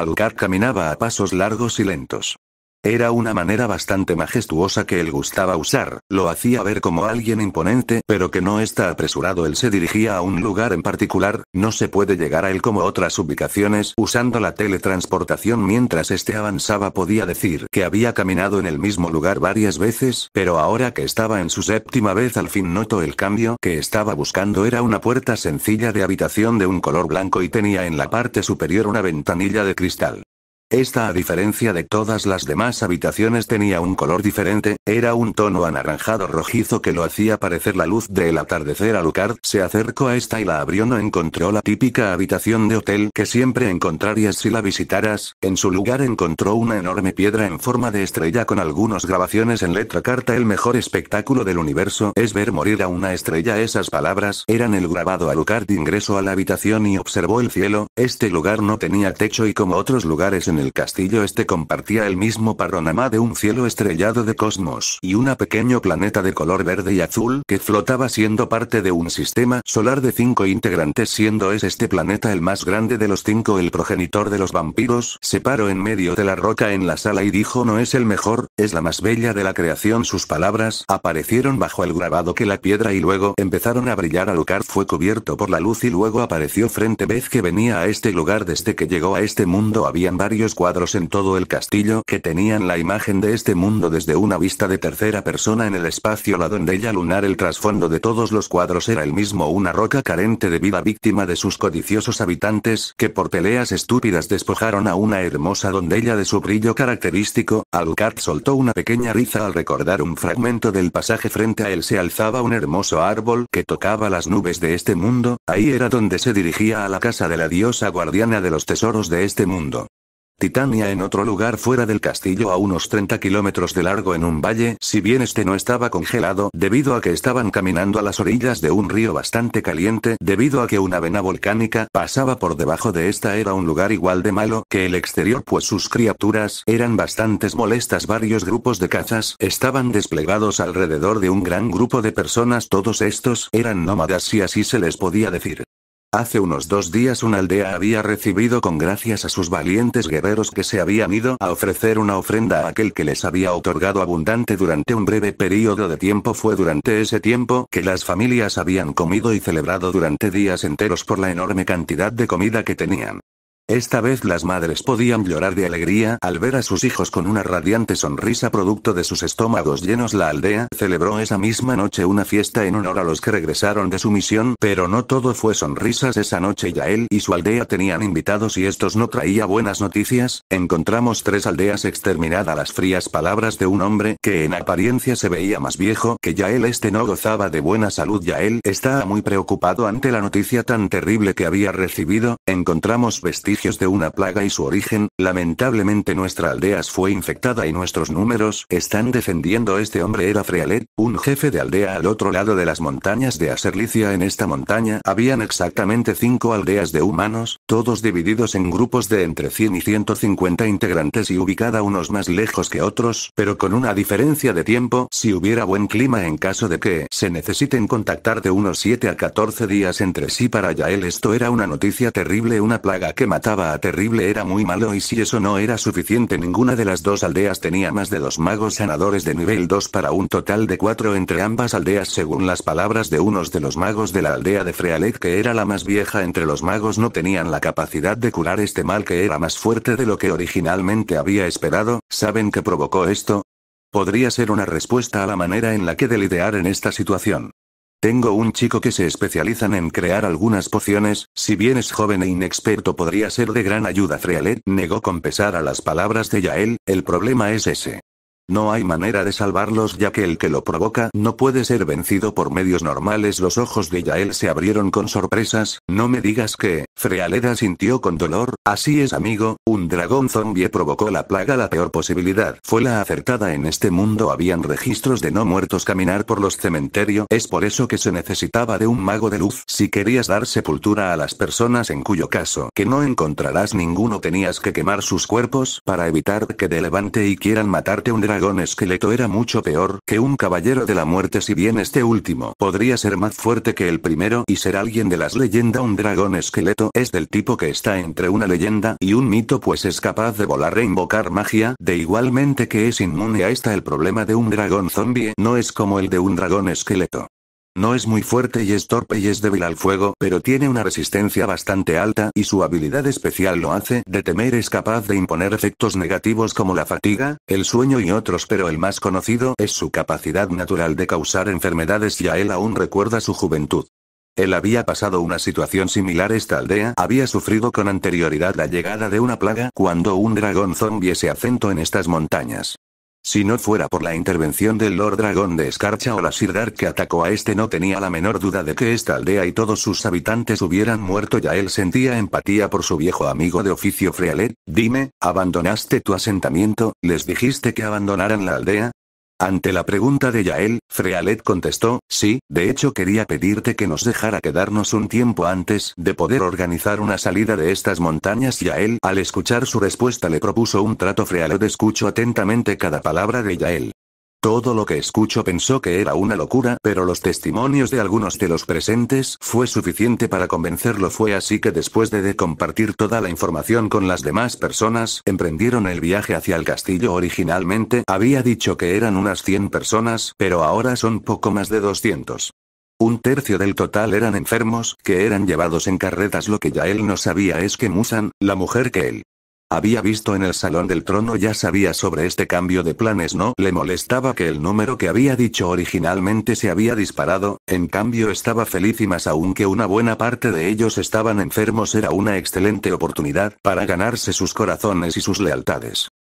Alucard caminaba a pasos largos y lentos. Era una manera bastante majestuosa que él gustaba usar, lo hacía ver como alguien imponente, pero que no está apresurado. Él se dirigía a un lugar en particular, no se puede llegar a él como otras ubicaciones. Usando la teletransportación mientras este avanzaba podía decir que había caminado en el mismo lugar varias veces, pero ahora que estaba en su séptima vez al fin notó el cambio que estaba buscando. Era una puerta sencilla de habitación de un color blanco y tenía en la parte superior una ventanilla de cristal. Esta a diferencia de todas las demás habitaciones tenía un color diferente, era un tono anaranjado rojizo que lo hacía parecer la luz del atardecer. Alucard se acercó a esta y la abrió no encontró la típica habitación de hotel que siempre encontrarías si la visitaras, en su lugar encontró una enorme piedra en forma de estrella con algunos grabaciones en letra carta el mejor espectáculo del universo es ver morir a una estrella esas palabras eran el grabado Alucard ingreso a la habitación y observó el cielo, este lugar no tenía techo y como otros lugares en en el castillo este compartía el mismo panorama de un cielo estrellado de cosmos y una pequeño planeta de color verde y azul que flotaba siendo parte de un sistema solar de cinco integrantes siendo es este planeta el más grande de los cinco el progenitor de los vampiros, se paró en medio de la roca en la sala y dijo no es el mejor, es la más bella de la creación sus palabras aparecieron bajo el grabado que la piedra y luego empezaron a brillar lugar fue cubierto por la luz y luego apareció frente vez que venía a este lugar desde que llegó a este mundo habían varios cuadros en todo el castillo que tenían la imagen de este mundo desde una vista de tercera persona en el espacio la donde lunar el trasfondo de todos los cuadros era el mismo una roca carente de vida víctima de sus codiciosos habitantes que por peleas estúpidas despojaron a una hermosa dondella de su brillo característico, Alucard soltó una pequeña risa al recordar un fragmento del pasaje frente a él se alzaba un hermoso árbol que tocaba las nubes de este mundo, ahí era donde se dirigía a la casa de la diosa guardiana de los tesoros de este mundo. Titania en otro lugar fuera del castillo a unos 30 kilómetros de largo en un valle, si bien este no estaba congelado debido a que estaban caminando a las orillas de un río bastante caliente debido a que una vena volcánica pasaba por debajo de esta era un lugar igual de malo que el exterior pues sus criaturas eran bastantes molestas varios grupos de cazas estaban desplegados alrededor de un gran grupo de personas todos estos eran nómadas si así se les podía decir. Hace unos dos días una aldea había recibido con gracias a sus valientes guerreros que se habían ido a ofrecer una ofrenda a aquel que les había otorgado abundante durante un breve periodo de tiempo. Fue durante ese tiempo que las familias habían comido y celebrado durante días enteros por la enorme cantidad de comida que tenían. Esta vez las madres podían llorar de alegría al ver a sus hijos con una radiante sonrisa producto de sus estómagos llenos. La aldea celebró esa misma noche una fiesta en honor a los que regresaron de su misión, pero no todo fue sonrisas esa noche. Ya él y su aldea tenían invitados y estos no traía buenas noticias. Encontramos tres aldeas exterminadas. Las frías palabras de un hombre que en apariencia se veía más viejo que Yael. Este no gozaba de buena salud. Yael estaba muy preocupado ante la noticia tan terrible que había recibido. Encontramos vestidos de una plaga y su origen, lamentablemente nuestra aldea fue infectada y nuestros números están defendiendo este hombre era Frealet, un jefe de aldea al otro lado de las montañas de Aserlicia en esta montaña habían exactamente cinco aldeas de humanos, todos divididos en grupos de entre 100 y 150 integrantes y ubicada unos más lejos que otros, pero con una diferencia de tiempo si hubiera buen clima en caso de que se necesiten contactar de unos 7 a 14 días entre sí para Yael esto era una noticia terrible una plaga que mató estaba Terrible era muy malo y si eso no era suficiente ninguna de las dos aldeas tenía más de dos magos sanadores de nivel 2 para un total de cuatro entre ambas aldeas según las palabras de unos de los magos de la aldea de Frealet que era la más vieja entre los magos no tenían la capacidad de curar este mal que era más fuerte de lo que originalmente había esperado, ¿saben qué provocó esto? Podría ser una respuesta a la manera en la que de lidiar en esta situación. Tengo un chico que se especializan en crear algunas pociones, si bien es joven e inexperto podría ser de gran ayuda. Frealet negó con pesar a las palabras de Yael, el problema es ese. No hay manera de salvarlos ya que el que lo provoca no puede ser vencido por medios normales. Los ojos de Yael se abrieron con sorpresas, no me digas que, Frealeda sintió con dolor, así es amigo, un dragón zombie provocó la plaga. La peor posibilidad fue la acertada en este mundo habían registros de no muertos caminar por los cementerios. Es por eso que se necesitaba de un mago de luz. Si querías dar sepultura a las personas en cuyo caso que no encontrarás ninguno tenías que quemar sus cuerpos para evitar que de levante y quieran matarte un dragón dragón esqueleto era mucho peor que un caballero de la muerte si bien este último podría ser más fuerte que el primero y ser alguien de las leyendas un dragón esqueleto es del tipo que está entre una leyenda y un mito pues es capaz de volar e invocar magia de igualmente que es inmune a esta el problema de un dragón zombie no es como el de un dragón esqueleto. No es muy fuerte y es torpe y es débil al fuego, pero tiene una resistencia bastante alta y su habilidad especial lo hace de temer es capaz de imponer efectos negativos como la fatiga, el sueño y otros, pero el más conocido es su capacidad natural de causar enfermedades y a él aún recuerda su juventud. Él había pasado una situación similar esta aldea había sufrido con anterioridad la llegada de una plaga cuando un dragón zombie se acento en estas montañas. Si no fuera por la intervención del Lord Dragón de Escarcha o la Sirdar que atacó a este no tenía la menor duda de que esta aldea y todos sus habitantes hubieran muerto ya él sentía empatía por su viejo amigo de oficio Frealet, dime, ¿abandonaste tu asentamiento, les dijiste que abandonaran la aldea? Ante la pregunta de Yael, Frealet contestó, sí, de hecho quería pedirte que nos dejara quedarnos un tiempo antes de poder organizar una salida de estas montañas. Yael, al escuchar su respuesta, le propuso un trato. Frealet escuchó atentamente cada palabra de Yael. Todo lo que escucho pensó que era una locura, pero los testimonios de algunos de los presentes fue suficiente para convencerlo. Fue así que después de, de compartir toda la información con las demás personas, emprendieron el viaje hacia el castillo. Originalmente había dicho que eran unas 100 personas, pero ahora son poco más de 200. Un tercio del total eran enfermos, que eran llevados en carretas. Lo que ya él no sabía es que Musan, la mujer que él había visto en el Salón del Trono ya sabía sobre este cambio de planes no le molestaba que el número que había dicho originalmente se había disparado, en cambio estaba feliz y más aún que una buena parte de ellos estaban enfermos era una excelente oportunidad para ganarse sus corazones y sus lealtades.